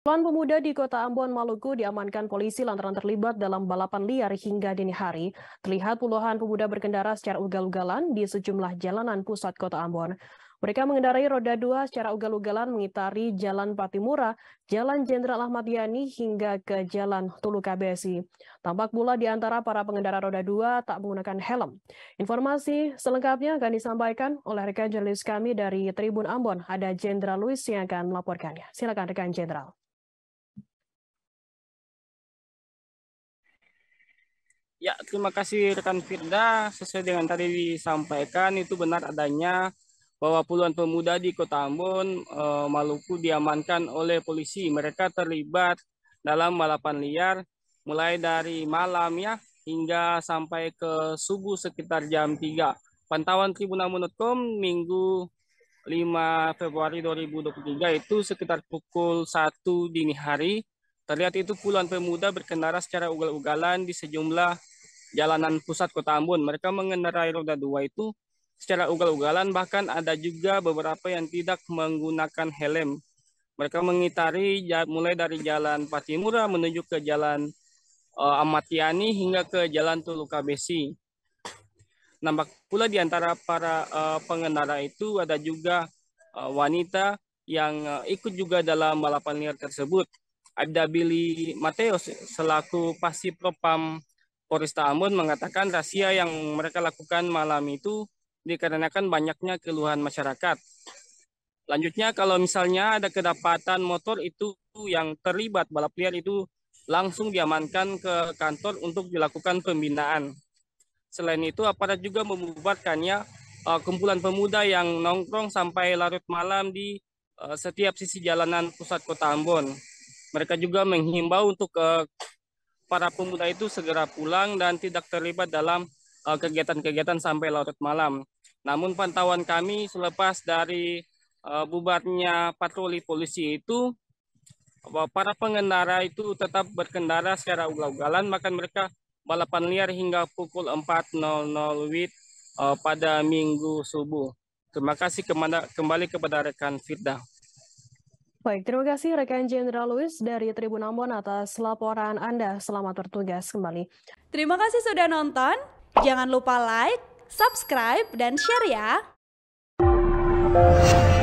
Puluhan pemuda di kota Ambon, Maluku diamankan polisi lantaran terlibat dalam balapan liar hingga dini hari. Terlihat puluhan pemuda berkendara secara ugal-ugalan di sejumlah jalanan pusat kota Ambon. Mereka mengendarai roda dua secara ugal-ugalan mengitari Jalan Patimura, Jalan Jenderal Ahmad Yani hingga ke Jalan Tulu Kabesi. Tampak pula di antara para pengendara roda dua tak menggunakan helm. Informasi selengkapnya akan disampaikan oleh rekan jurnalis kami dari Tribun Ambon. Ada Jenderal Luis yang akan melaporkannya. Silakan rekan Jenderal. Ya, terima kasih rekan Firda. Sesuai dengan tadi disampaikan, itu benar adanya bahwa puluhan pemuda di Kota Ambon, eh, Maluku diamankan oleh polisi. Mereka terlibat dalam balapan liar mulai dari malam ya hingga sampai ke subuh sekitar jam 3. Pantauan tribunamun.com Minggu 5 Februari 2023 itu sekitar pukul 1 dini hari. Terlihat itu puluhan pemuda berkendara secara ugal-ugalan di sejumlah jalanan pusat kota Ambon. Mereka mengendarai roda dua itu secara ugal-ugalan, bahkan ada juga beberapa yang tidak menggunakan helm. Mereka mengitari mulai dari jalan Patimura menuju ke jalan uh, Amatiani hingga ke jalan Tuluka Besi. Nampak pula di antara para uh, pengendara itu ada juga uh, wanita yang uh, ikut juga dalam balapan liar tersebut. Ada Billy Mateos selaku propam Polresta Ambon mengatakan rahasia yang mereka lakukan malam itu dikarenakan banyaknya keluhan masyarakat. Lanjutnya kalau misalnya ada kedapatan motor itu yang terlibat balap liar itu langsung diamankan ke kantor untuk dilakukan pembinaan. Selain itu aparat juga membubarkannya eh, kumpulan pemuda yang nongkrong sampai larut malam di eh, setiap sisi jalanan pusat Kota Ambon. Mereka juga menghimbau untuk eh, para pemuda itu segera pulang dan tidak terlibat dalam eh, kegiatan-kegiatan sampai larut malam. Namun pantauan kami selepas dari eh, bubarnya patroli polisi itu para pengendara itu tetap berkendara secara ugal-ugalan makan mereka balapan liar hingga pukul 4.00 WIB eh, pada minggu subuh. Terima kasih kembali kepada rekan Firda. Baik, terima kasih rekan Jenderal Louis dari Tribun Ambon atas laporan Anda. Selamat bertugas kembali. Terima kasih sudah nonton. Jangan lupa like, subscribe, dan share ya.